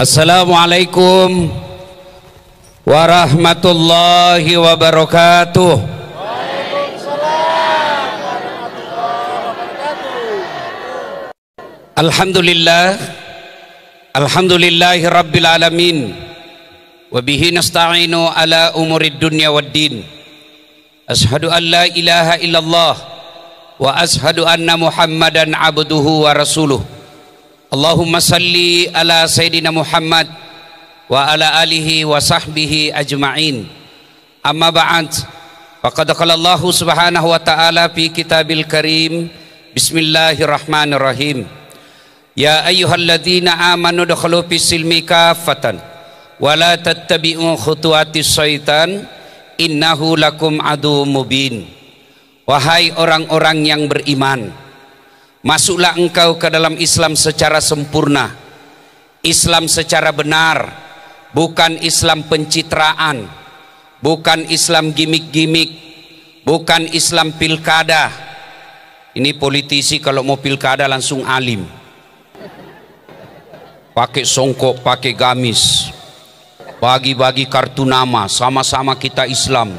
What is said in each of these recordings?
Assalamualaikum warahmatullahi wabarakatuh. Alhamdulillah Alhamdulillahi rabbil alamin wabihi nasta'inu ala umurid dunya waddin. Ashhadu an la ilaha illallah wa ashadu anna Muhammadan abduhu wa rasuluh. Allahumma salli ala Sayyidina Muhammad wa ala alihi wa sahbihi ajma'in amma ba'd faqad qala Allah subhanahu wa ta'ala fi kitabil karim bismillahirrahmanirrahim ya ayyuhalladzina amanu dakhulu fi silmi kafatan wa la tattabi'u khutuwati syaitan innahu lakum adu mubin wahai orang-orang yang beriman Masuklah engkau ke dalam Islam secara sempurna. Islam secara benar, bukan Islam pencitraan, bukan Islam gimik-gimik, bukan Islam pilkada. Ini politisi kalau mau pilkada langsung alim. Pakai songkok, pakai gamis. Bagi-bagi kartu nama, sama-sama kita Islam.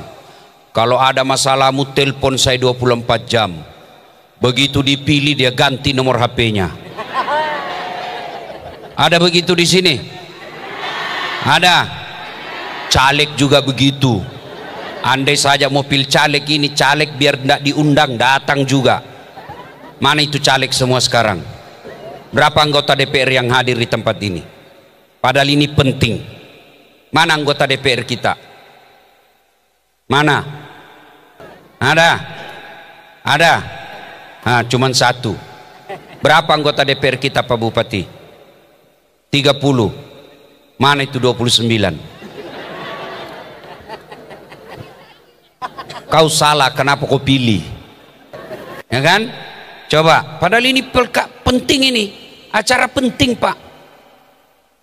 Kalau ada masalahmu telepon saya 24 jam. Begitu dipilih dia ganti nomor HP-nya. Ada begitu di sini? Ada. Caleg juga begitu. Andai saja mobil caleg ini caleg biar tidak diundang datang juga. Mana itu caleg semua sekarang? Berapa anggota DPR yang hadir di tempat ini? Padahal ini penting. Mana anggota DPR kita? Mana? Ada? Ada? Ah, cuman satu. Berapa anggota DPR kita Pak Bupati? 30. Mana itu 29? Kau salah kenapa kau pilih? Ya kan? Coba, padahal ini penting ini. Acara penting, Pak.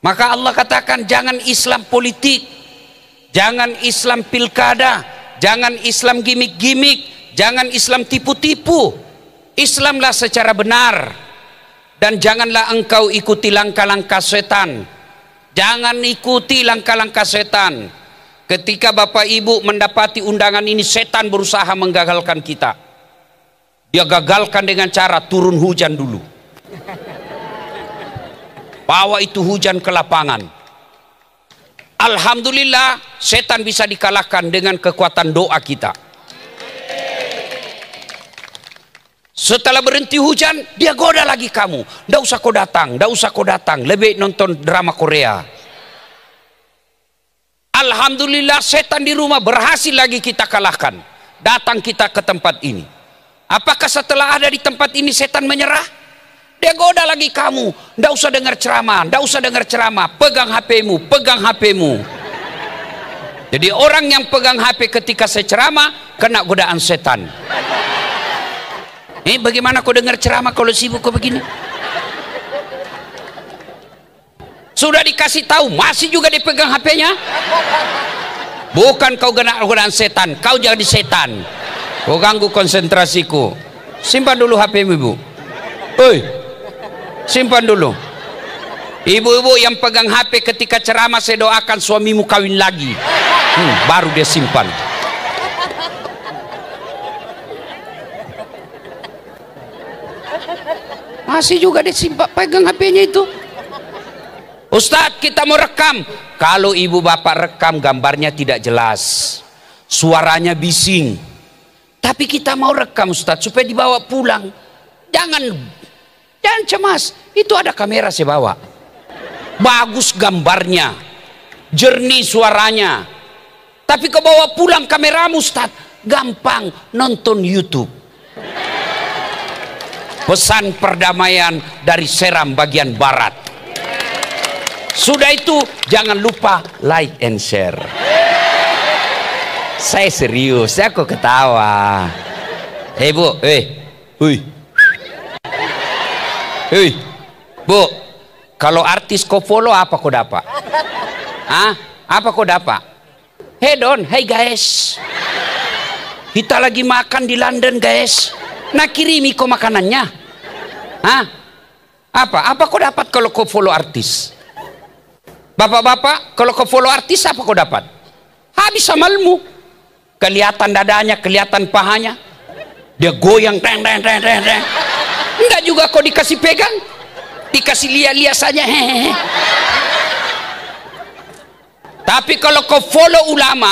Maka Allah katakan jangan Islam politik. Jangan Islam pilkada, jangan Islam gimmick-gimmick, jangan Islam tipu-tipu. Islamlah secara benar dan janganlah engkau ikuti langkah-langkah setan jangan ikuti langkah-langkah setan ketika bapak ibu mendapati undangan ini setan berusaha menggagalkan kita dia gagalkan dengan cara turun hujan dulu bawa itu hujan ke lapangan Alhamdulillah setan bisa dikalahkan dengan kekuatan doa kita Setelah berhenti hujan, dia goda lagi kamu. Tidak usah kau datang, tidak usah kau datang. Lebih nonton drama Korea. Alhamdulillah setan di rumah berhasil lagi kita kalahkan. Datang kita ke tempat ini. Apakah setelah ada di tempat ini setan menyerah? Dia goda lagi kamu. Tidak usah dengar ceramah, tidak usah dengar ceramah. Pegang HP-mu, pegang HP-mu. Jadi orang yang pegang HP ketika saya ceramah, kena godaan setan. Eh bagaimana kau dengar ceramah kalau sibuk kau begini? Sudah dikasih tahu masih juga dipegang HP-nya? Bukan kau kena godaan setan, kau jangan di setan. Kau ganggu konsentrasiku. Simpan dulu HP-mu, Ibu. Oi. Simpan dulu. Ibu-ibu yang pegang HP ketika ceramah saya doakan suamimu kawin lagi. Hmm, baru dia simpan. masih juga disimpan pegang HP-nya itu Ustaz kita mau rekam kalau ibu bapak rekam gambarnya tidak jelas suaranya bising tapi kita mau rekam Ustaz supaya dibawa pulang jangan jangan cemas itu ada kamera saya bawa bagus gambarnya jernih suaranya tapi kebawa pulang kameramu Ustaz, gampang nonton YouTube pesan perdamaian dari Seram bagian barat. Sudah itu jangan lupa like and share. Saya serius, saya kok ketawa. Hei bu, hei, hei, hei, bu, kalau artis kau follow apa kau dapat? Ah, apa kau dapat? Hey Don, hey guys, kita lagi makan di London guys. Nah kirimi kok makanannya. Hah? Apa? Apa kau dapat kalau kau follow artis? Bapak-bapak, kalau kau follow artis apa kau dapat? Habis amalmu. Kelihatan dadanya, kelihatan pahanya. Dia goyang, reng, reng, reng, reng, reng. Enggak juga kau dikasih pegang. Dikasih lihat-lihat saja. Hehehe. Tapi kalau kau follow ulama,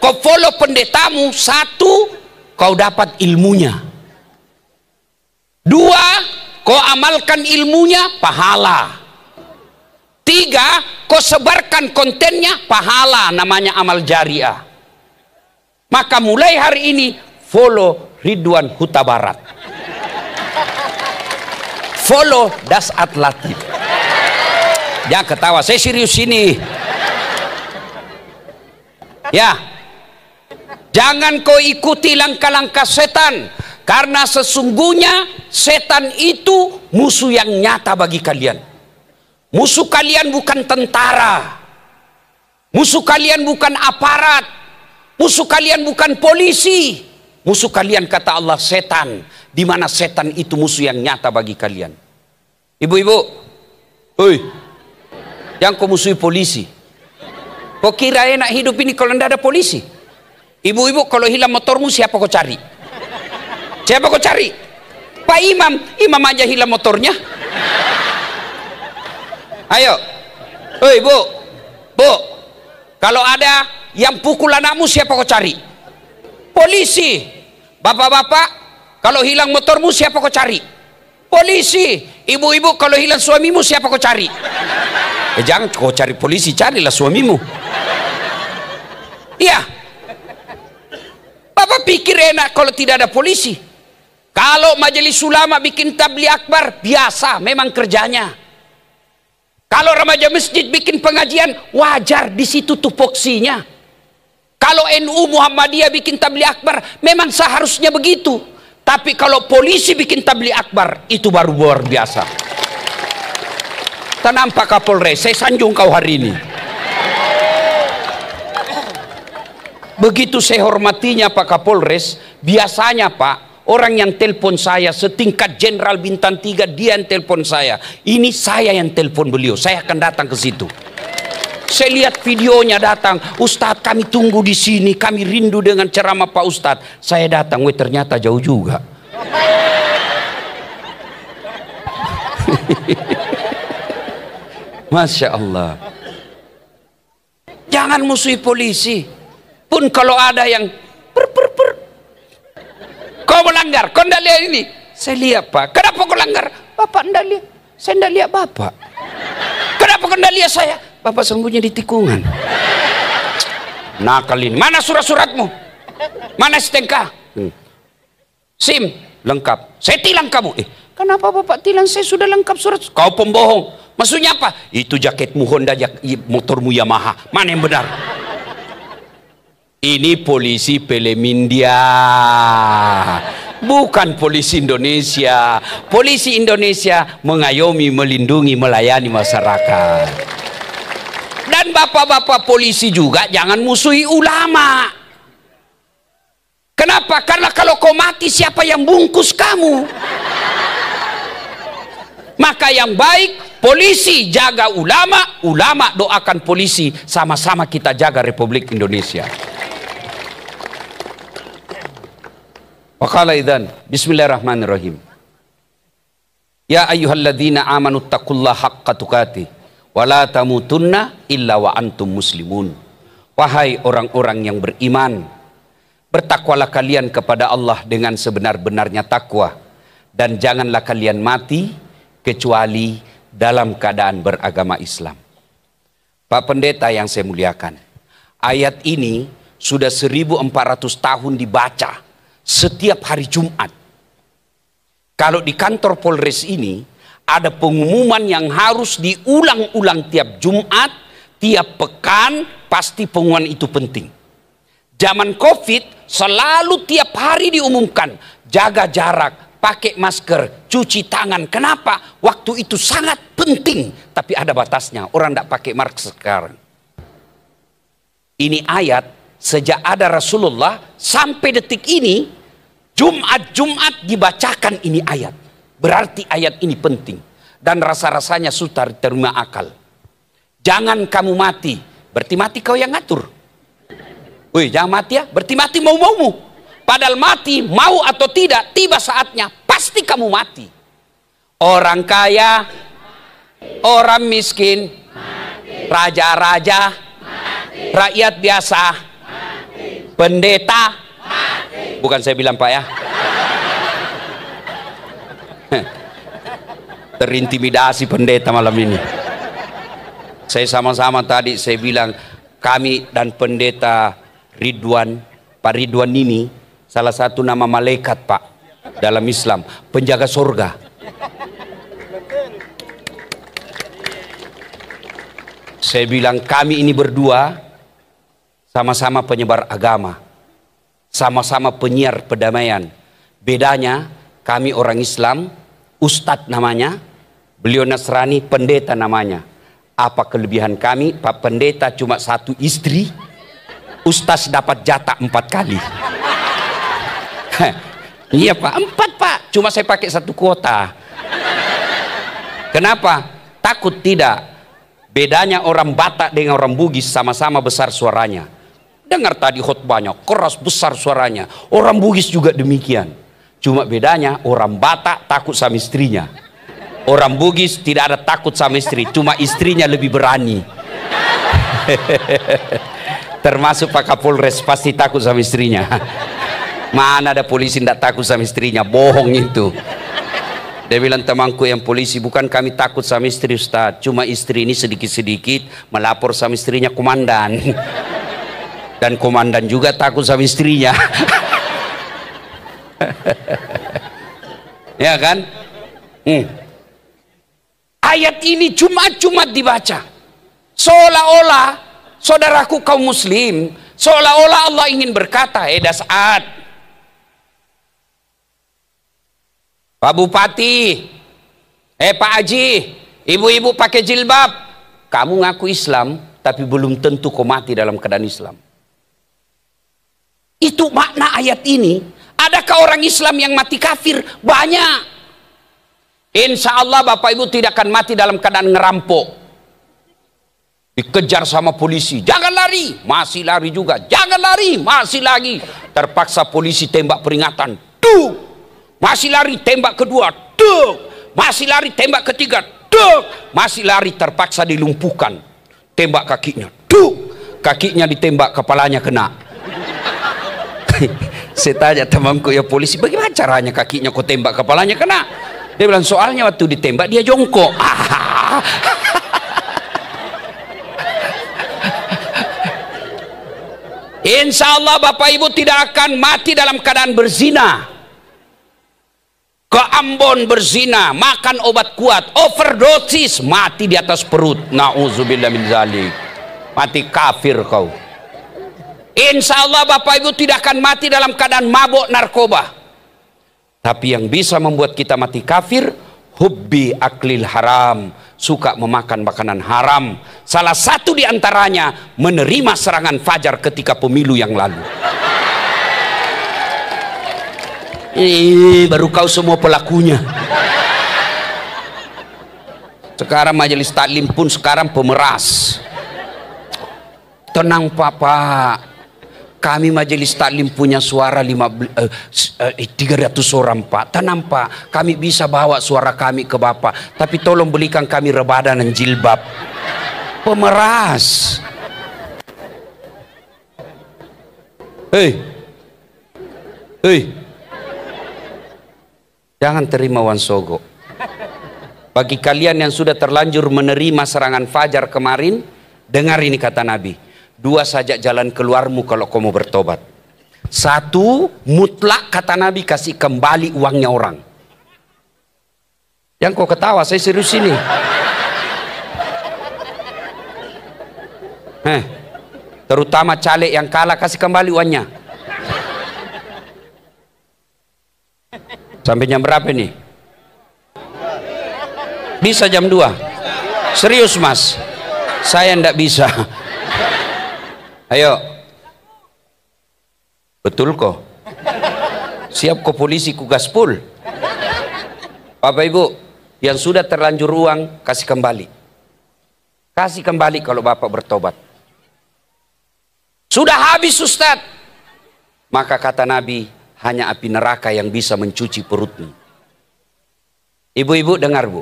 kau follow pendetamu, satu, kau dapat ilmunya. Dua, kau amalkan ilmunya, pahala. Tiga, kau sebarkan kontennya, pahala namanya amal jariah. Maka mulai hari ini, follow Ridwan Huta Barat. Follow Das Atlatif. Jangan ketawa, saya serius ini. Ya. Jangan kau ikuti langkah-langkah setan. Karena sesungguhnya setan itu musuh yang nyata bagi kalian. Musuh kalian bukan tentara. Musuh kalian bukan aparat. Musuh kalian bukan polisi. Musuh kalian kata Allah setan. Di mana setan itu musuh yang nyata bagi kalian. Ibu-ibu. Oi. Yang kau musuhi polisi. Kau kira enak hidup ini kalau tidak ada polisi? Ibu-ibu kalau hilang motormu siapa kau cari? Siapa kau cari. Pak Imam, Imam aja hilang motornya. Ayo. Hei, Bu. Bu. Kalau ada yang pukul anakmu siapa kau cari? Polisi. Bapak-bapak, kalau hilang motormu siapa kau cari? Polisi. Ibu-ibu kalau hilang suamimu siapa kau cari? Eh, jangan kau cari polisi, carilah suamimu. Iya. Bapak pikir enak kalau tidak ada polisi. Kalau majelis ulama bikin tabli akbar, biasa memang kerjanya. Kalau remaja masjid bikin pengajian, wajar di situ tupoksinya. Kalau NU Muhammadiyah bikin tabli akbar, memang seharusnya begitu. Tapi kalau polisi bikin tabli akbar, itu baru luar biasa. Tenang Pak Kapolres, saya sanjung kau hari ini. Begitu saya hormatinya Pak Kapolres, biasanya Pak, Orang yang telpon saya setingkat jenderal bintang tiga dia yang telpon saya. Ini saya yang telpon beliau. Saya akan datang ke situ. Saya lihat videonya datang, Ustadz kami tunggu di sini, kami rindu dengan ceramah Pak Ustadz. Saya datang, weh ternyata jauh juga. Masya Allah. Jangan musuhi polisi. Pun kalau ada yang per per per Kau melanggar, kau tidak lihat ini. Saya lihat pak. Kenapa kau langgar? Bapak tidak lihat. Saya tidak lihat bapak. Kenapa kau tidak lihat saya? Bapak sembunyi di tikungan. Nakal ini. Mana surat-suratmu? Mana STNK? Hmm. SIM lengkap. Saya tilang kamu. Eh, kenapa bapak tilang? Saya sudah lengkap surat. Kau pembohong. Maksudnya apa? Itu jaketmu Honda, jak motormu Yamaha. Mana yang benar? Ini polisi Pelemindia. Bukan polisi Indonesia. Polisi Indonesia mengayomi, melindungi, melayani masyarakat. Dan bapak-bapak polisi juga jangan musuhi ulama. Kenapa? Karena kalau kau mati siapa yang bungkus kamu? Maka yang baik polisi jaga ulama, ulama doakan polisi. Sama-sama kita jaga Republik Indonesia. Waqala idan bismillahirrahmanirrahim. Ya ayyuhalladzina amanu taqullaha haqqa tukatih wa la tamutunna illa wa antum muslimun. Wahai orang-orang yang beriman, bertakwalah kalian kepada Allah dengan sebenar-benarnya takwa dan janganlah kalian mati kecuali dalam keadaan beragama Islam. Pak Pendeta yang saya muliakan, ayat ini sudah 1400 tahun dibaca setiap hari Jumat. Kalau di kantor Polres ini ada pengumuman yang harus diulang-ulang tiap Jumat, tiap pekan, pasti pengumuman itu penting. Zaman Covid selalu tiap hari diumumkan, jaga jarak, pakai masker, cuci tangan. Kenapa? Waktu itu sangat penting, tapi ada batasnya. Orang tidak pakai masker sekarang. Ini ayat sejak ada Rasulullah sampai detik ini Jumat-Jumat dibacakan ini ayat. Berarti ayat ini penting dan rasa-rasanya sutar terima akal. Jangan kamu mati, berarti mati kau yang ngatur. Wih, jangan mati ya, berarti mati mau-maumu. Padahal mati, mau atau tidak, tiba saatnya pasti kamu mati. Orang kaya, orang miskin, raja-raja, rakyat biasa, pendeta mati. bukan saya bilang pak ya terintimidasi pendeta malam ini saya sama-sama tadi saya bilang kami dan pendeta Ridwan Pak Ridwan ini salah satu nama malaikat pak dalam Islam penjaga surga saya bilang kami ini berdua sama-sama penyebar agama. Sama-sama penyiar perdamaian. Bedanya kami orang Islam, ustadz namanya, beliau Nasrani, pendeta namanya. Apa kelebihan kami? Pak pendeta cuma satu istri, ustadz dapat jatah empat kali. iya pak, empat pak. Cuma saya pakai satu kuota. Kenapa? Takut tidak. Bedanya orang Batak dengan orang Bugis sama-sama besar suaranya. Dengar tadi khutbahnya, keras besar suaranya. Orang Bugis juga demikian. Cuma bedanya orang Batak takut sama istrinya. Orang Bugis tidak ada takut sama istri, cuma istrinya lebih berani. Termasuk Pak Kapolres pasti takut sama istrinya. Mana ada polisi tidak takut sama istrinya, bohong itu. Dia bilang temanku yang polisi bukan kami takut sama istri Ustaz, cuma istri ini sedikit-sedikit melapor sama istrinya komandan. dan komandan juga takut sama istrinya ya kan hmm. ayat ini cuma-cuma dibaca seolah-olah saudaraku kaum muslim seolah-olah Allah ingin berkata eh saat Pak Bupati eh Pak Haji ibu-ibu pakai jilbab kamu ngaku Islam tapi belum tentu kau mati dalam keadaan Islam itu makna ayat ini. Adakah orang Islam yang mati kafir? Banyak. Insya Allah Bapak Ibu tidak akan mati dalam keadaan ngerampok. Dikejar sama polisi. Jangan lari. Masih lari juga. Jangan lari. Masih lagi. Terpaksa polisi tembak peringatan. Duh. Masih lari tembak kedua. Duh. Masih lari tembak ketiga. Duh. Masih lari terpaksa dilumpuhkan. Tembak kakinya. Duh. Kakinya ditembak kepalanya kena. saya tanya temanku ya polisi bagaimana caranya kakinya kau tembak kepalanya kena dia bilang soalnya waktu ditembak dia jongkok Insya Allah Bapak Ibu tidak akan mati dalam keadaan berzina ke Ambon berzina, makan obat kuat, overdosis, mati di atas perut. Nauzubillah min zalik. Mati kafir kau. Insya Allah Bapak Ibu tidak akan mati dalam keadaan mabok narkoba. Tapi yang bisa membuat kita mati kafir, hubbi aklil haram, suka memakan makanan haram. Salah satu di antaranya menerima serangan fajar ketika pemilu yang lalu. Ih, baru kau semua pelakunya. Sekarang majelis taklim pun sekarang pemeras. Tenang Pak, Pak. Kami majelis taklim punya suara 300 eh, eh, orang Pak. Tenang Pak, kami bisa bawa suara kami ke Bapak. Tapi tolong belikan kami rebana dan jilbab. Pemeras. Hei. Hei. Jangan terima Wansogo. Bagi kalian yang sudah terlanjur menerima serangan fajar kemarin, dengar ini kata Nabi Dua saja jalan keluarmu kalau kamu bertobat. Satu, mutlak kata Nabi kasih kembali uangnya orang. Yang kau ketawa, saya serius ini. Eh, terutama caleg yang kalah kasih kembali uangnya. Sampai jam berapa ini? Bisa jam 2. Serius, Mas. Saya ndak bisa. Ayo. Betul kok. Siap kok polisi ku gaspol. Bapak Ibu, yang sudah terlanjur uang kasih kembali. Kasih kembali kalau Bapak bertobat. Sudah habis Ustaz. Maka kata Nabi, hanya api neraka yang bisa mencuci perutmu. Ibu-ibu dengar Bu.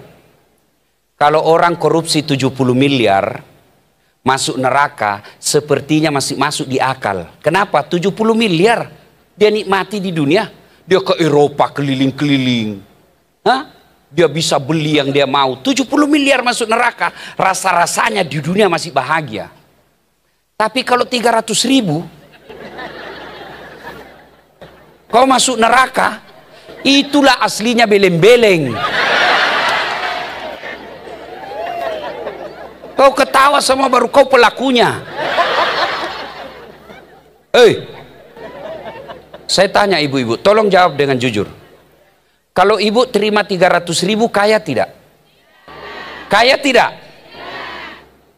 Kalau orang korupsi 70 miliar, masuk neraka sepertinya masih masuk di akal. Kenapa? 70 miliar dia nikmati di dunia. Dia ke Eropa keliling-keliling. Dia bisa beli yang dia mau. 70 miliar masuk neraka. Rasa-rasanya di dunia masih bahagia. Tapi kalau 300 ribu. kau masuk neraka. Itulah aslinya beleng-beleng. Kau ketawa sama baru kau pelakunya. Eh, saya tanya ibu-ibu, tolong jawab dengan jujur. Kalau ibu terima 300 ribu, kaya tidak? Kaya tidak?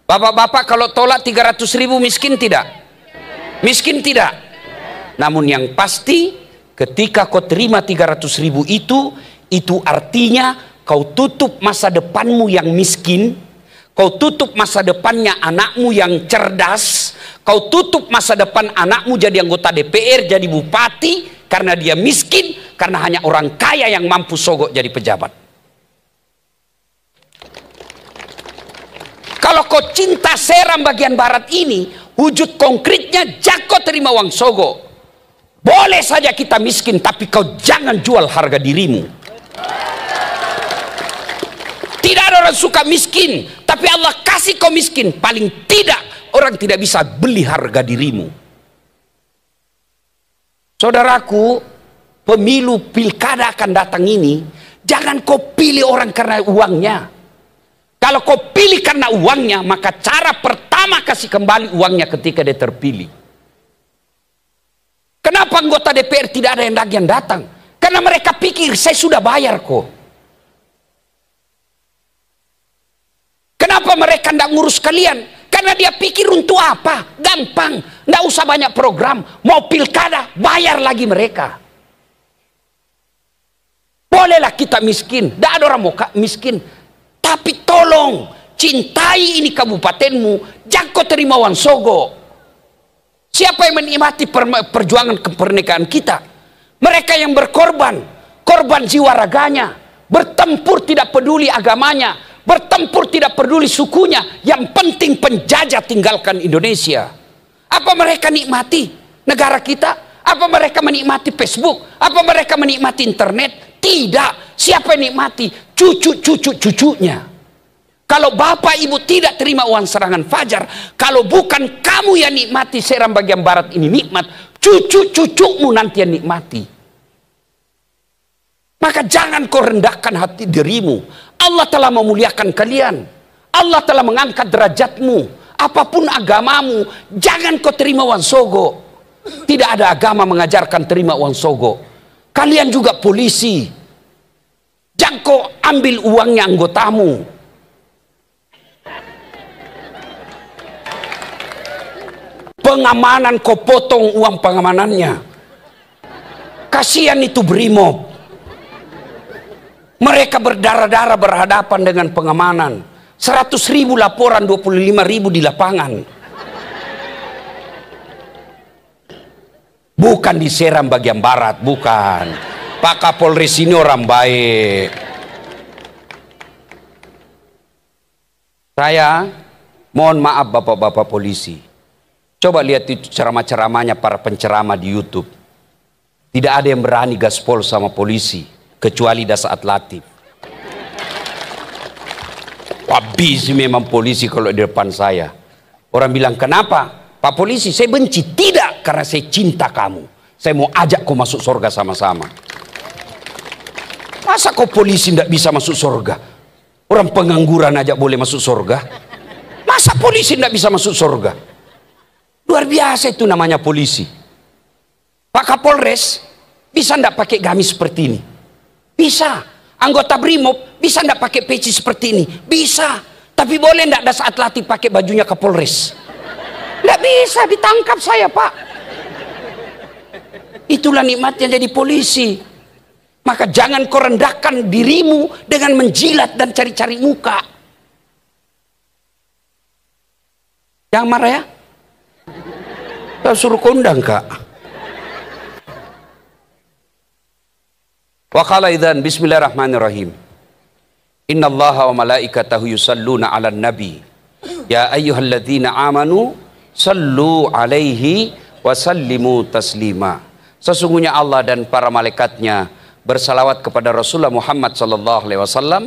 Bapak-bapak kalau tolak 300 ribu miskin tidak? Miskin tidak? Namun yang pasti ketika kau terima 300 ribu itu, itu artinya kau tutup masa depanmu yang miskin Kau tutup masa depannya anakmu yang cerdas. Kau tutup masa depan anakmu jadi anggota DPR, jadi bupati. Karena dia miskin. Karena hanya orang kaya yang mampu sogok jadi pejabat. Kalau kau cinta seram bagian barat ini, wujud konkretnya jago terima uang sogo. Boleh saja kita miskin, tapi kau jangan jual harga dirimu. Tidak ada orang suka miskin, tapi Allah kasih kau miskin paling tidak orang tidak bisa beli harga dirimu saudaraku pemilu pilkada akan datang ini jangan kau pilih orang karena uangnya kalau kau pilih karena uangnya maka cara pertama kasih kembali uangnya ketika dia terpilih kenapa anggota DPR tidak ada yang lagi yang datang karena mereka pikir saya sudah bayar kok Kenapa mereka tidak ngurus kalian? Karena dia pikir untuk apa? Gampang, tidak usah banyak program. Mau pilkada, bayar lagi mereka. Bolehlah kita miskin, tidak ada orang mau miskin. Tapi tolong, cintai ini kabupatenmu, terima wan sogo. Siapa yang menikmati perjuangan kemerdekaan kita? Mereka yang berkorban, korban jiwa raganya, bertempur tidak peduli agamanya, Bertempur tidak peduli sukunya. Yang penting penjajah tinggalkan Indonesia. Apa mereka nikmati negara kita? Apa mereka menikmati Facebook? Apa mereka menikmati internet? Tidak. Siapa yang nikmati? Cucu-cucu-cucunya. Kalau bapak ibu tidak terima uang serangan fajar. Kalau bukan kamu yang nikmati seram bagian barat ini nikmat. Cucu-cucumu nanti yang nikmati. Maka jangan kau rendahkan hati dirimu. Allah telah memuliakan kalian. Allah telah mengangkat derajatmu. Apapun agamamu, jangan kau terima uang sogo. Tidak ada agama mengajarkan terima uang sogo. Kalian juga polisi. Jangan kau ambil uangnya anggotamu. Pengamanan kau potong uang pengamanannya. Kasihan itu brimob. Mereka berdarah-darah berhadapan dengan pengamanan. 100 ribu laporan, 25 ribu di lapangan. Bukan diseram bagian barat, bukan. Pak Kapolri sini orang baik. Saya mohon maaf bapak-bapak polisi. Coba lihat itu ceramah-ceramahnya para pencerama di YouTube. Tidak ada yang berani gaspol sama polisi kecuali dah saat Latif. Habis memang polisi kalau di depan saya. Orang bilang, kenapa? Pak polisi, saya benci. Tidak, karena saya cinta kamu. Saya mau ajak kau masuk surga sama-sama. Masa kau polisi tidak bisa masuk surga? Orang pengangguran aja boleh masuk surga. Masa polisi tidak bisa masuk surga? Luar biasa itu namanya polisi. Pak Kapolres bisa tidak pakai gamis seperti ini? Bisa. Anggota BRIMOB bisa ndak pakai peci seperti ini? Bisa. Tapi boleh ndak ada saat latih pakai bajunya Kapolres? Ndak bisa ditangkap saya, Pak. Itulah nikmatnya jadi polisi. Maka jangan kau rendahkan dirimu dengan menjilat dan cari-cari muka. Jangan marah ya. Kau suruh kondang, Kak. Wa qala bismillahirrahmanirrahim. Inna Allaha wa malaikatahu yusalluna 'alan nabi. Ya ayyuhalladzina amanu sallu 'alaihi wa sallimu taslima. Sesungguhnya Allah dan para malaikatnya bersalawat kepada Rasulullah Muhammad sallallahu alaihi wasallam,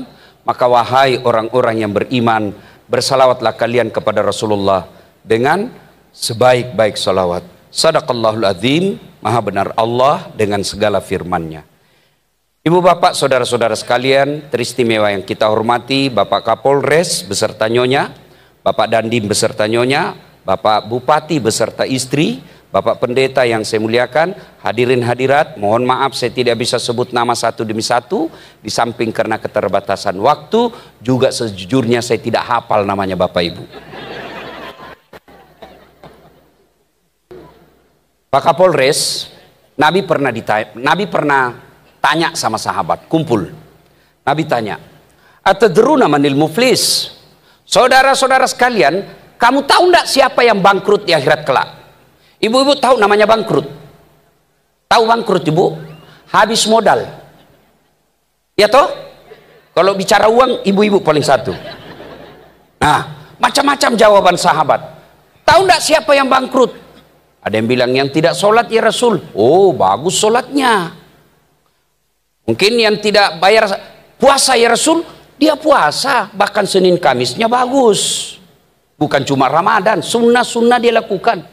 maka wahai orang-orang yang beriman, bersalawatlah kalian kepada Rasulullah dengan sebaik-baik salawat. Sadaqallahul azim, maha benar Allah dengan segala firman-Nya. Ibu bapak, saudara-saudara sekalian, teristimewa yang kita hormati, Bapak Kapolres beserta nyonya, Bapak Dandim beserta nyonya, Bapak Bupati beserta istri, Bapak Pendeta yang saya muliakan, hadirin hadirat, mohon maaf saya tidak bisa sebut nama satu demi satu, di samping karena keterbatasan waktu, juga sejujurnya saya tidak hafal namanya Bapak Ibu. Pak Kapolres, Nabi pernah ditanya, Nabi pernah Tanya sama sahabat, kumpul. Nabi tanya, Atadruna manil muflis? Saudara-saudara sekalian, kamu tahu enggak siapa yang bangkrut di akhirat kelak? Ibu-ibu tahu namanya bangkrut? Tahu bangkrut ibu? Habis modal. Ya toh? Kalau bicara uang, ibu-ibu paling satu. Nah, macam-macam jawaban sahabat. Tahu enggak siapa yang bangkrut? Ada yang bilang yang tidak sholat ya Rasul. Oh, bagus sholatnya. Mungkin yang tidak bayar puasa ya Rasul, dia puasa bahkan Senin Kamisnya bagus. Bukan cuma Ramadan, sunnah-sunnah dia lakukan.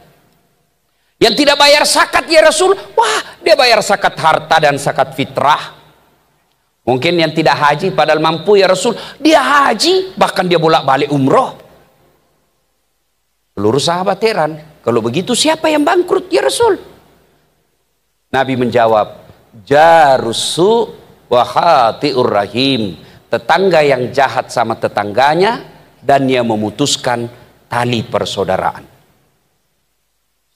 Yang tidak bayar zakat ya Rasul, wah dia bayar zakat harta dan zakat fitrah. Mungkin yang tidak haji padahal mampu ya Rasul, dia haji bahkan dia bolak-balik umroh. Seluruh sahabat heran, kalau begitu siapa yang bangkrut ya Rasul? Nabi menjawab, jarusu wahati urrahim tetangga yang jahat sama tetangganya dan yang memutuskan tali persaudaraan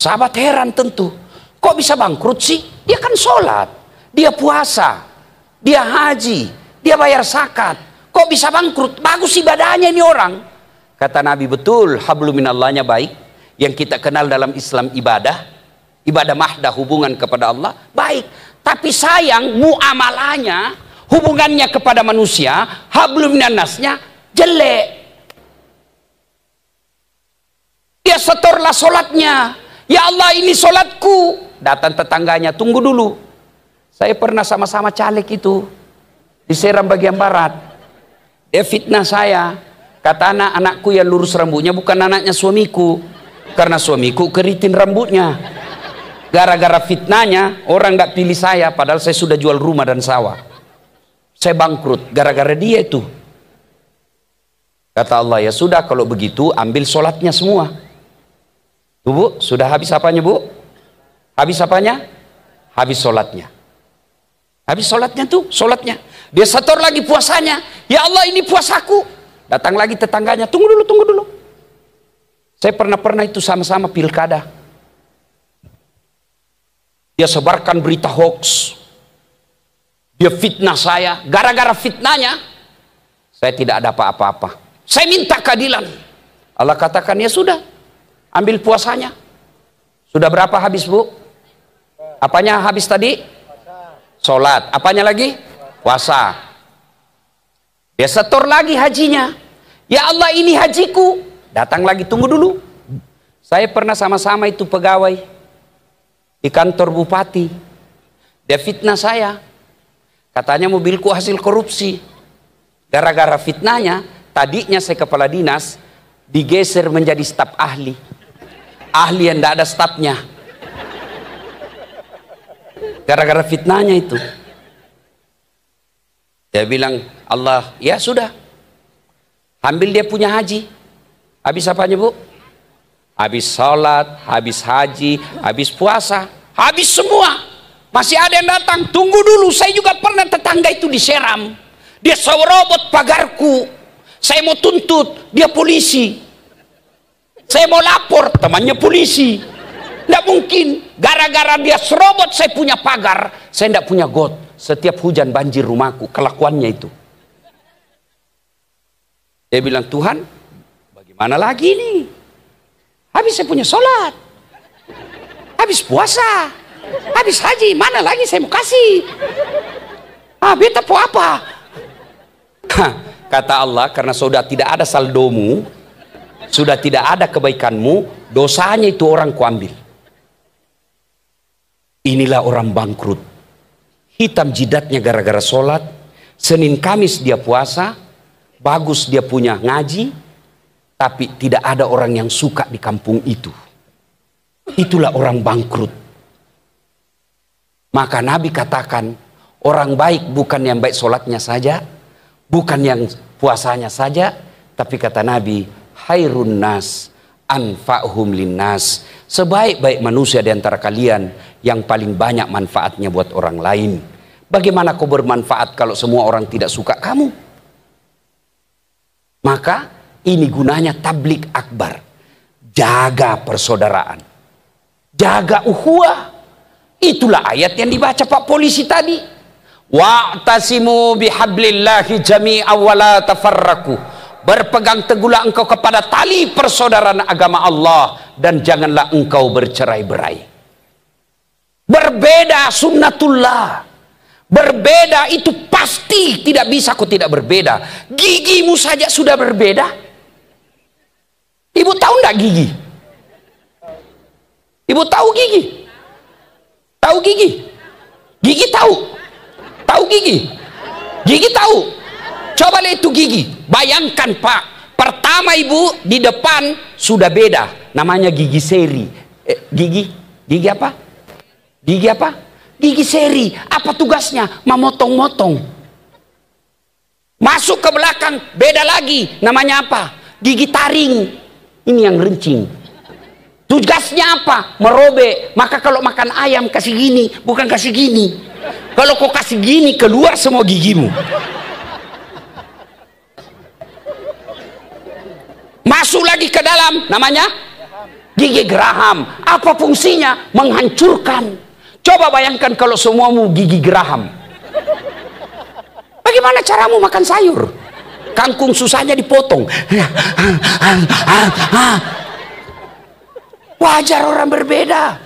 sahabat heran tentu kok bisa bangkrut sih dia kan sholat dia puasa dia haji dia bayar zakat kok bisa bangkrut bagus ibadahnya ini orang kata Nabi betul habluminallahnya minallahnya baik yang kita kenal dalam Islam ibadah ibadah mahdah hubungan kepada Allah baik tapi sayang muamalahnya, hubungannya kepada manusia, hablum minannasnya jelek. Dia setorlah solatnya. Ya Allah ini solatku. Datang tetangganya, tunggu dulu. Saya pernah sama-sama caleg itu. Di Seram bagian barat. Dia fitnah saya. Kata anak, anakku yang lurus rambutnya bukan anaknya suamiku. Karena suamiku keritin rambutnya. Gara-gara fitnahnya orang tidak pilih saya padahal saya sudah jual rumah dan sawah. Saya bangkrut gara-gara dia itu. Kata Allah ya sudah kalau begitu ambil sholatnya semua. Tuh bu, sudah habis apanya bu? Habis apanya? Habis sholatnya. Habis sholatnya tuh, sholatnya. Dia setor lagi puasanya. Ya Allah ini puasaku. Datang lagi tetangganya. Tunggu dulu, tunggu dulu. Saya pernah-pernah itu sama-sama pilkada. Dia sebarkan berita hoax. Dia fitnah saya. Gara-gara fitnahnya, saya tidak ada apa-apa. Saya minta keadilan. Allah katakan, ya sudah. Ambil puasanya. Sudah berapa habis, Bu? Apanya habis tadi? Sholat. Apanya lagi? Puasa. Dia setor lagi hajinya. Ya Allah ini hajiku. Datang lagi, tunggu dulu. Saya pernah sama-sama itu pegawai di kantor bupati. Dia fitnah saya. Katanya mobilku hasil korupsi. Gara-gara fitnahnya, tadinya saya kepala dinas, digeser menjadi staf ahli. Ahli yang tidak ada stafnya. Gara-gara fitnahnya itu. Dia bilang, Allah, ya sudah. Ambil dia punya haji. Habis apanya bu? Habis sholat, habis haji, habis puasa, habis semua. Masih ada yang datang, tunggu dulu. Saya juga pernah tetangga itu diseram. Dia robot pagarku. Saya mau tuntut, dia polisi. Saya mau lapor, temannya polisi. Tidak mungkin. Gara-gara dia serobot saya punya pagar. Saya tidak punya got. Setiap hujan banjir rumahku. Kelakuannya itu. Dia bilang, Tuhan bagaimana lagi nih? Habis saya punya sholat. Habis puasa. Habis haji. Mana lagi saya mau kasih? Ah, beta po apa? Kata Allah, karena sudah tidak ada saldomu, sudah tidak ada kebaikanmu, dosanya itu orang kuambil. Inilah orang bangkrut. Hitam jidatnya gara-gara sholat, Senin Kamis dia puasa, bagus dia punya ngaji, tapi tidak ada orang yang suka di kampung itu. Itulah orang bangkrut. Maka Nabi katakan, orang baik bukan yang baik sholatnya saja, bukan yang puasanya saja, tapi kata Nabi, Hayrun nas anfa'hum linnas. Sebaik-baik manusia di antara kalian yang paling banyak manfaatnya buat orang lain. Bagaimana kau bermanfaat kalau semua orang tidak suka kamu? Maka ini gunanya tablik akbar. Jaga persaudaraan. Jaga uhuah. Itulah ayat yang dibaca Pak Polisi tadi. Wa'tasimu bihablillahi jami'a wa la tafarraku. Berpegang teguhlah engkau kepada tali persaudaraan agama Allah dan janganlah engkau bercerai-berai. Berbeda sunnatullah. Berbeda itu pasti tidak bisa kau tidak berbeda. Gigimu saja sudah berbeda. Ibu tahu nggak gigi? Ibu tahu gigi? Tahu gigi? Gigi tahu? Tahu gigi? Gigi tahu? Coba lihat itu gigi. Bayangkan Pak, pertama Ibu di depan sudah beda. Namanya gigi seri. Eh, gigi? Gigi apa? Gigi apa? Gigi seri. Apa tugasnya? Memotong-motong. Masuk ke belakang, beda lagi. Namanya apa? Gigi taring. Ini yang rincing. Tugasnya apa? Merobek. Maka kalau makan ayam kasih gini, bukan kasih gini. Kalau kau kasih gini keluar semua gigimu. Masuk lagi ke dalam namanya gigi geraham. Apa fungsinya? Menghancurkan. Coba bayangkan kalau semuamu gigi geraham. Bagaimana caramu makan sayur? kangkung susahnya dipotong ya, ah, ah, ah, wajar orang berbeda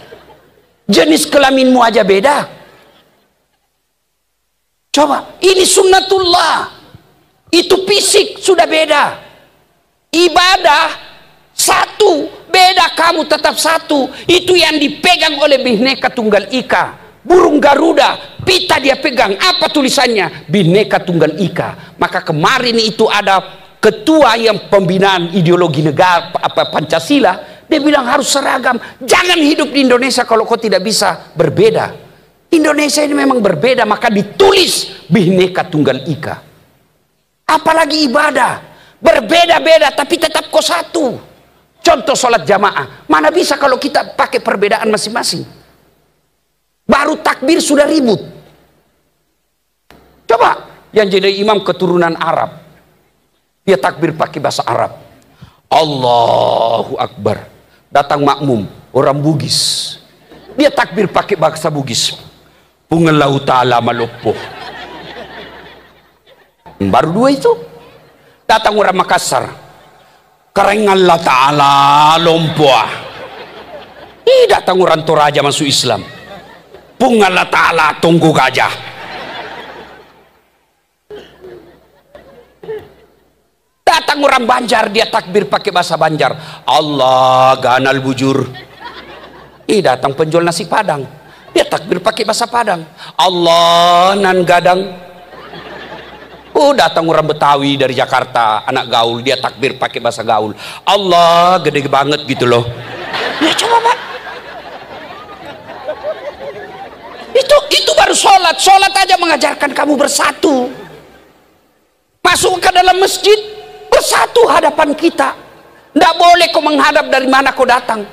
jenis kelaminmu aja beda coba ini sunnatullah itu fisik sudah beda ibadah satu beda kamu tetap satu itu yang dipegang oleh Bihneka tunggal ika burung garuda Pita dia pegang. Apa tulisannya? Bineka Tunggal Ika. Maka kemarin itu ada ketua yang pembinaan ideologi negara apa Pancasila. Dia bilang harus seragam. Jangan hidup di Indonesia kalau kau tidak bisa berbeda. Indonesia ini memang berbeda. Maka ditulis Bineka Tunggal Ika. Apalagi ibadah. Berbeda-beda tapi tetap kau satu. Contoh sholat jamaah. Mana bisa kalau kita pakai perbedaan masing-masing. Baru takbir sudah ribut. Coba yang jadi imam keturunan Arab. Dia takbir pakai bahasa Arab. Allahu Akbar. Datang makmum, orang Bugis. Dia takbir pakai bahasa Bugis. Pungelau ta'ala malopo. Baru dua itu. Datang orang Makassar. la ta'ala lompoa. Ih, datang orang Toraja masuk Islam pung Allah Ta'ala tunggu gajah datang orang Banjar dia takbir pakai bahasa Banjar Allah ganal bujur ih datang penjual nasi padang dia takbir pakai bahasa Padang Allah nan gadang Oh datang orang Betawi dari Jakarta anak gaul dia takbir pakai bahasa gaul Allah gede banget gitu loh ya coba pak itu itu baru sholat sholat aja mengajarkan kamu bersatu masuk ke dalam masjid bersatu hadapan kita tidak boleh kau menghadap dari mana kau datang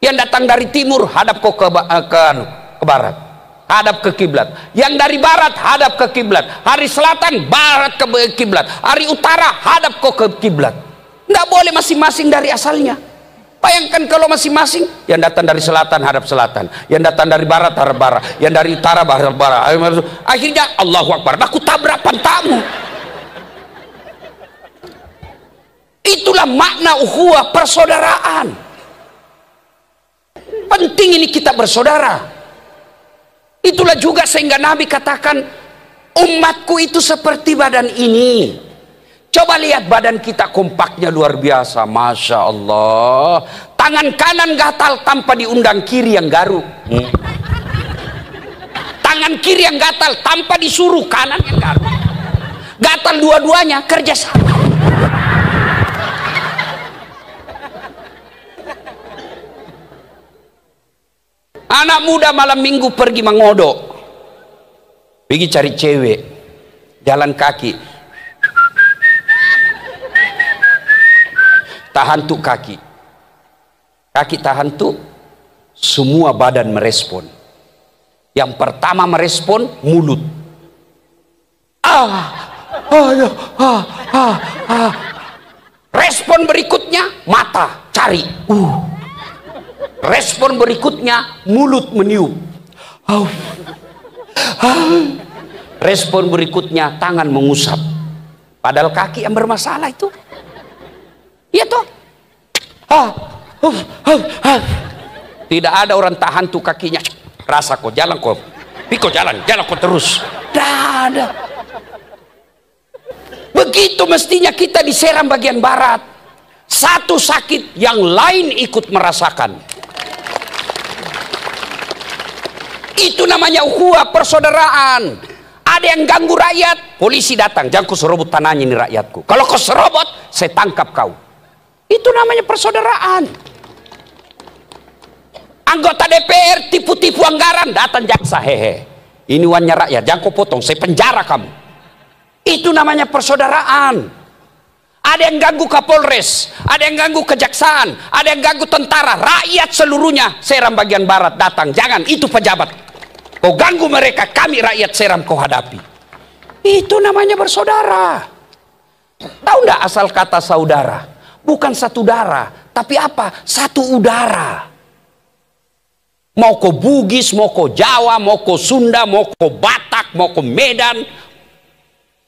yang datang dari timur hadap kau ke, eh, ke, anu, ke barat hadap ke kiblat. Yang dari barat hadap ke kiblat. Hari selatan barat ke kiblat. Hari utara hadap kau ke kiblat. Tidak boleh masing-masing dari asalnya. Bayangkan kalau masing-masing yang datang dari selatan hadap selatan, yang datang dari barat hadap barat, yang dari utara hadap barat. Akhirnya Allahu Akbar, aku tabrak pantamu. Itulah makna ukhuwah persaudaraan. Penting ini kita bersaudara. Itulah juga sehingga Nabi katakan umatku itu seperti badan ini. Coba lihat badan kita kompaknya luar biasa. Masya Allah. Tangan kanan gatal tanpa diundang kiri yang garuk. Hmm. Tangan kiri yang gatal tanpa disuruh kanan yang garuk. Gatal dua-duanya kerja sama. Anak muda malam minggu pergi mengodok. Pergi cari cewek. Jalan kaki tahan tuh kaki kaki tahan tuh semua badan merespon yang pertama merespon mulut ah ah ya, ah ah ah respon berikutnya mata cari uh respon berikutnya mulut meniup oh. ah. respon berikutnya tangan mengusap padahal kaki yang bermasalah itu Iya toh? Ah, ah, ah, Tidak ada orang tahan tuh kakinya. Rasa kok jalan kok. Piko jalan, jalan kok terus. Tidak Begitu mestinya kita diseram bagian barat. Satu sakit, yang lain ikut merasakan. Itu namanya ukhuwah persaudaraan. Ada yang ganggu rakyat, polisi datang, jangan kau serobot tanahnya ini rakyatku. Kalau kau serobot, saya tangkap kau. Itu namanya persaudaraan. Anggota DPR tipu-tipu anggaran datang jaksa hehe. Ini uangnya rakyat, jangan kau potong, saya penjara kamu. Itu namanya persaudaraan. Ada yang ganggu Kapolres, ada yang ganggu kejaksaan, ada yang ganggu tentara, rakyat seluruhnya Seram bagian barat datang. Jangan, itu pejabat. Kau ganggu mereka, kami rakyat Seram kau hadapi. Itu namanya bersaudara. Tahu enggak asal kata saudara? Bukan satu darah, tapi apa? Satu udara. Mau ke Bugis, mau ke Jawa, mau ke Sunda, mau ke Batak, mau ke Medan.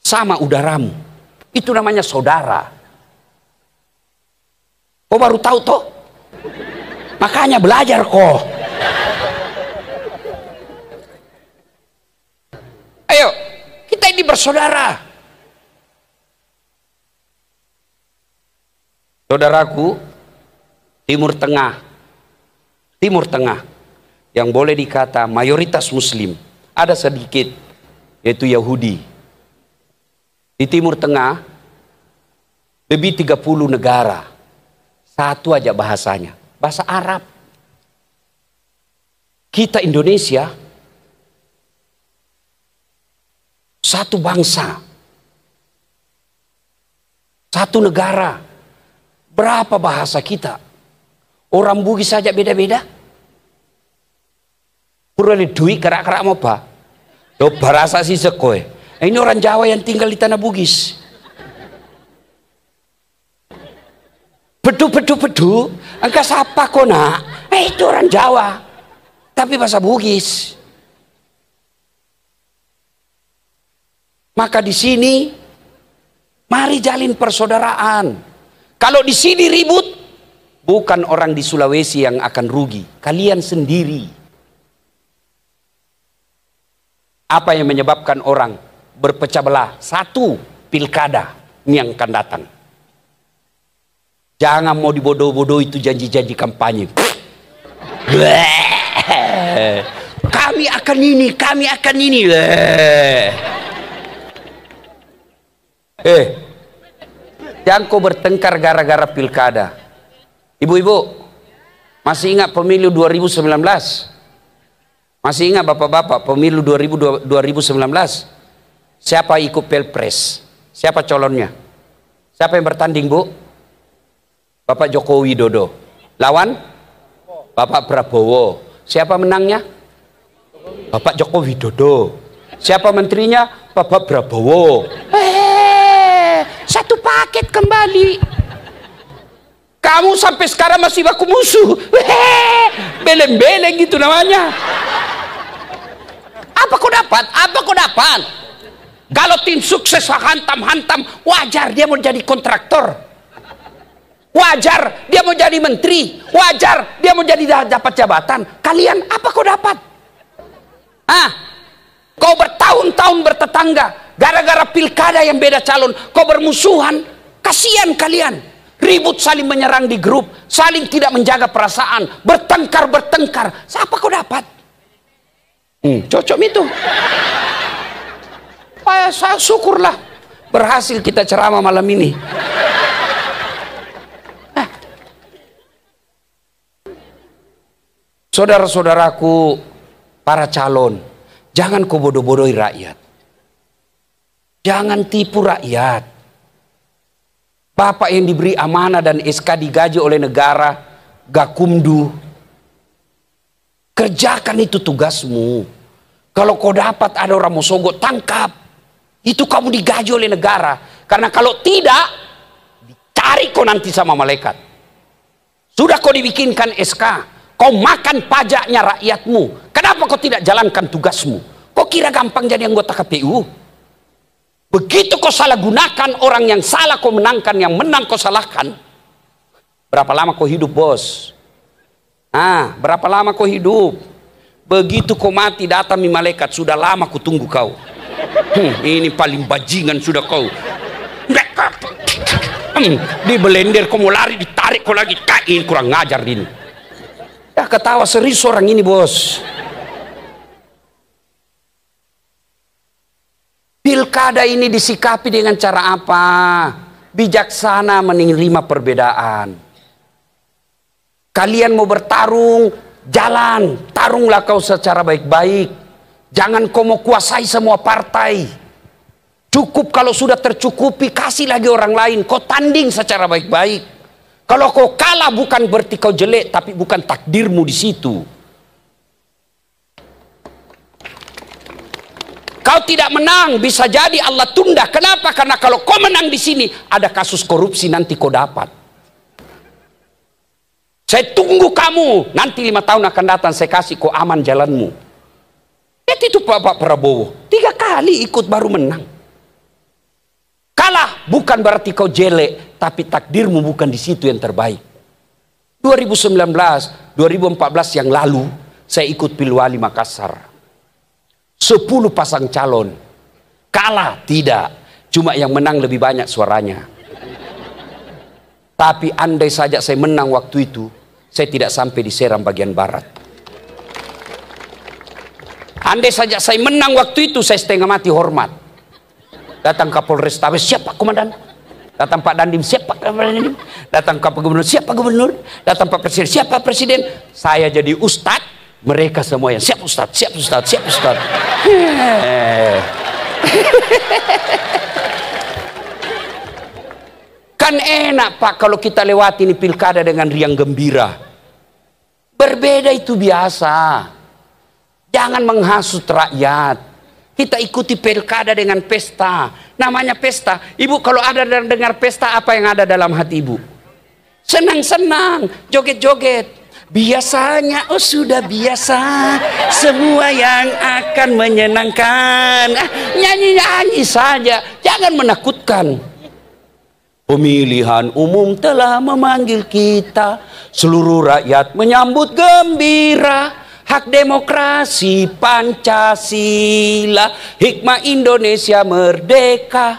Sama udaramu. Itu namanya saudara. Kau baru tahu toh? Makanya belajar kok. Ayo, kita ini bersaudara. Saudaraku, Timur Tengah, Timur Tengah yang boleh dikata mayoritas muslim, ada sedikit yaitu Yahudi. Di Timur Tengah lebih 30 negara. Satu aja bahasanya, bahasa Arab. Kita Indonesia satu bangsa, satu negara. Berapa bahasa kita? Orang Bugis saja beda-beda. Purwali duit kerak-kerak mau apa? Tuh bahasa si sekoi. Nah, ini orang Jawa yang tinggal di tanah Bugis. pedu-pedu- pedu angka siapa nak? Eh itu orang Jawa, tapi bahasa Bugis. Maka di sini, mari jalin persaudaraan. Kalau di sini ribut, bukan orang di Sulawesi yang akan rugi. Kalian sendiri. Apa yang menyebabkan orang berpecah belah? Satu, pilkada yang akan datang. Jangan mau dibodoh-bodoh itu janji-janji kampanye. Kami akan ini, kami akan ini. Eh, eh. Jangan kau bertengkar gara-gara pilkada. Ibu-ibu, masih ingat pemilu 2019? Masih ingat bapak-bapak pemilu 2019? Siapa ikut pilpres? Siapa calonnya? Siapa yang bertanding bu? Bapak Joko Widodo. Lawan? Bapak Prabowo. Siapa menangnya? Bapak Joko Widodo. Siapa menterinya? Bapak Prabowo. Eh, kembali kamu sampai sekarang masih baku musuh beleng-beleng gitu namanya apa kau dapat? apa kau dapat? kalau tim sukses hantam-hantam wajar dia mau jadi kontraktor wajar dia mau jadi menteri wajar dia mau jadi dapat jabatan kalian apa kau dapat? ah Kau bertahun-tahun bertetangga gara-gara pilkada yang beda calon, kau bermusuhan. Kasihan kalian. Ribut saling menyerang di grup. Saling tidak menjaga perasaan. Bertengkar-bertengkar. Siapa kau dapat? Hmm, cocok itu. Saya, saya syukurlah. Berhasil kita ceramah malam ini. Eh. Saudara-saudaraku, para calon, jangan kau bodoh-bodohi rakyat. Jangan tipu rakyat. Bapak yang diberi amanah dan SK digaji oleh negara, gakumdu. Kerjakan itu tugasmu. Kalau kau dapat ada orang musogot tangkap. Itu kamu digaji oleh negara. Karena kalau tidak, dicari kau nanti sama malaikat. Sudah kau dibikinkan SK, kau makan pajaknya rakyatmu. Kenapa kau tidak jalankan tugasmu? Kau kira gampang jadi anggota KPU? Begitu kau salah gunakan orang yang salah kau menangkan, yang menang kau salahkan. Berapa lama kau hidup bos? Nah, berapa lama kau hidup? Begitu kau mati datang di malaikat, sudah lama kau tunggu kau. Hmm, ini paling bajingan sudah kau. Hmm, di blender kau mau lari ditarik kau lagi kain kurang ngajar ini. Ya ketawa serius orang ini bos. Pilkada ini disikapi dengan cara apa? Bijaksana menerima perbedaan. Kalian mau bertarung, jalan, tarunglah kau secara baik-baik. Jangan kau mau kuasai semua partai. Cukup kalau sudah tercukupi, kasih lagi orang lain. Kau tanding secara baik-baik. Kalau kau kalah bukan berarti kau jelek, tapi bukan takdirmu di situ. Kau tidak menang, bisa jadi Allah tunda. Kenapa? Karena kalau kau menang di sini, ada kasus korupsi nanti kau dapat. Saya tunggu kamu, nanti lima tahun akan datang, saya kasih kau aman jalanmu. Ya itu Bapak Prabowo, tiga kali ikut baru menang. Kalah bukan berarti kau jelek, tapi takdirmu bukan di situ yang terbaik. 2019, 2014 yang lalu, saya ikut Pilwali Makassar. 10 pasang calon. Kalah tidak, cuma yang menang lebih banyak suaranya. Tapi andai saja saya menang waktu itu, saya tidak sampai di Seram bagian barat. Andai saja saya menang waktu itu, saya setengah mati hormat. Datang Kapolres Tabes, siapa komandan? Datang Pak Dandim, siapa komandan Datang Pak Gubernur, siapa Gubernur? Datang Pak Presiden, siapa Presiden? Saya jadi ustadz, mereka semua yang siap Ustaz, siap Ustaz, siap Ustaz. Eh. kan enak Pak kalau kita lewati ini pilkada dengan riang gembira. Berbeda itu biasa. Jangan menghasut rakyat. Kita ikuti pilkada dengan pesta. Namanya pesta. Ibu kalau ada dan dengar pesta apa yang ada dalam hati ibu? Senang-senang, joget-joget. Biasanya, oh sudah biasa Semua yang akan menyenangkan ah, Nyanyi-nyanyi ah, saja Jangan menakutkan Pemilihan umum telah memanggil kita Seluruh rakyat menyambut gembira Hak demokrasi Pancasila Hikmah Indonesia merdeka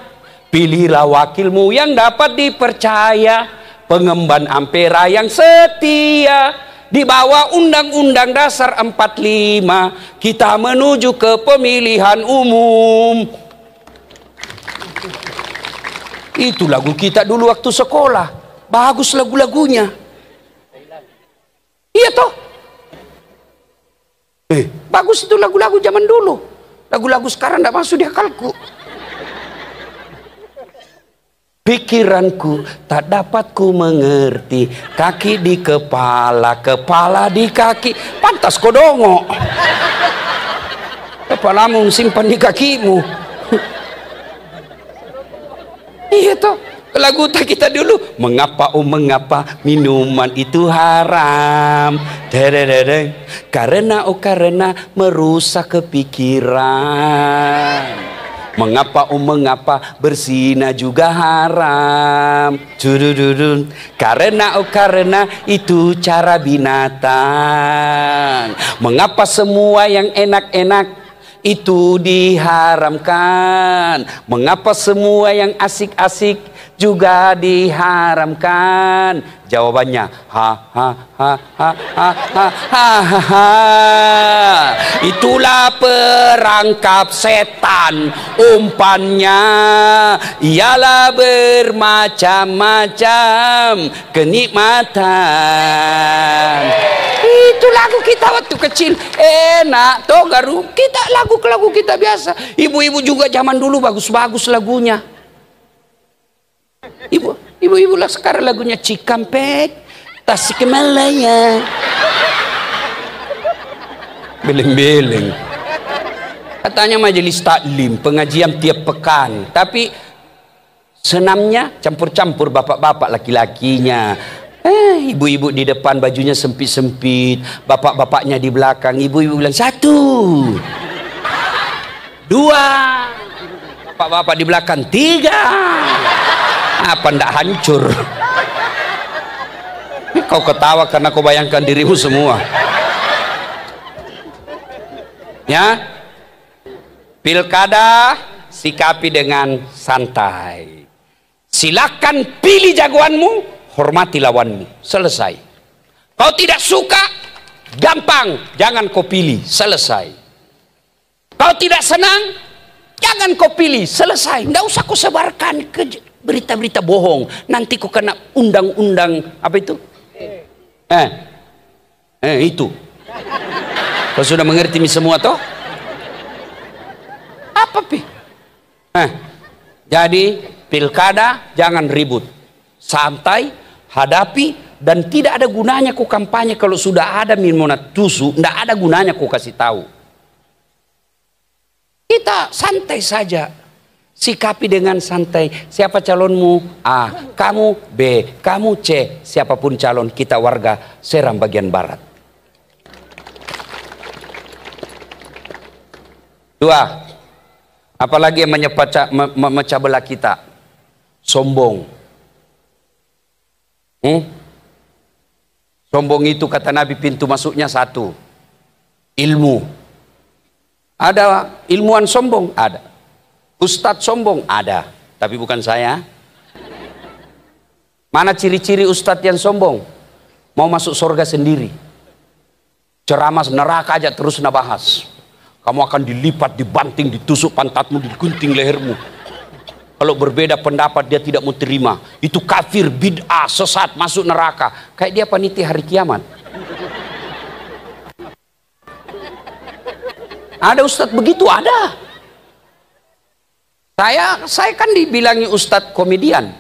Pilihlah wakilmu yang dapat dipercaya Pengemban ampera yang setia di bawah Undang-Undang Dasar 45 kita menuju ke pemilihan umum. Itu lagu kita dulu waktu sekolah. Bagus lagu-lagunya. Iya toh? Eh, bagus itu lagu-lagu zaman dulu. Lagu-lagu sekarang tidak masuk di akalku. Pikiranku tak dapat ku mengerti. Kaki di kepala, kepala di kaki. Pantas kau dongo. Kepalamu simpan di kakimu. iya toh. Lagu kita dulu. Mengapa oh mengapa minuman itu haram. Dereng. Karena oh karena merusak kepikiran. Mengapa oh mengapa bersina juga haram? Judududun. Karena oh karena itu cara binatang. Mengapa semua yang enak-enak itu diharamkan? Mengapa semua yang asik-asik juga diharamkan? Jawabannya, ha ha ha ha ha ha ha ha. Itulah perangkap setan. Umpannya ialah bermacam-macam kenikmatan. Itu lagu kita waktu kecil enak toh garu kita lagu lagu kita biasa. Ibu-ibu juga zaman dulu bagus-bagus lagunya. Ibu, ibu-ibu lah sekarang lagunya Cikampek, Tasikmalaya. beling beling. Katanya majelis taklim, pengajian tiap pekan. Tapi senamnya campur-campur bapak-bapak laki-lakinya. Eh, ibu-ibu di depan bajunya sempit-sempit, bapak-bapaknya di belakang. Ibu-ibu bilang satu, dua, bapak-bapak di belakang tiga apa ndak hancur kau ketawa karena kau bayangkan dirimu semua ya pilkada sikapi dengan santai silakan pilih jagoanmu hormati lawanmu selesai kau tidak suka gampang jangan kau pilih selesai kau tidak senang jangan kau pilih selesai tidak usah kau sebarkan ke berita-berita bohong. Nanti kau kena undang-undang apa itu? Eh, eh itu. Kau sudah mengerti semua toh? Apa pi? Eh, jadi pilkada jangan ribut, santai, hadapi dan tidak ada gunanya kau kampanye kalau sudah ada minmonat tusu, tidak ada gunanya kau kasih tahu. Kita santai saja, Sikapi dengan santai. Siapa calonmu? A. Kamu B. Kamu C. Siapapun calon kita warga Seram bagian barat. Dua. Apalagi yang menyepecah, memecah belah kita. Sombong. Hmm? Sombong itu kata Nabi pintu masuknya satu. Ilmu. Ada ilmuwan sombong? Ada. Ustadz sombong ada, tapi bukan saya. Mana ciri-ciri ustadz yang sombong? Mau masuk surga sendiri. Ceramah neraka aja terus bahas. Kamu akan dilipat, dibanting, ditusuk pantatmu, digunting lehermu. Kalau berbeda pendapat dia tidak mau terima. Itu kafir, bid'ah, sesat, masuk neraka. Kayak dia peniti hari kiamat. Ada ustadz begitu, ada. Saya saya kan dibilangi ustadz komedian.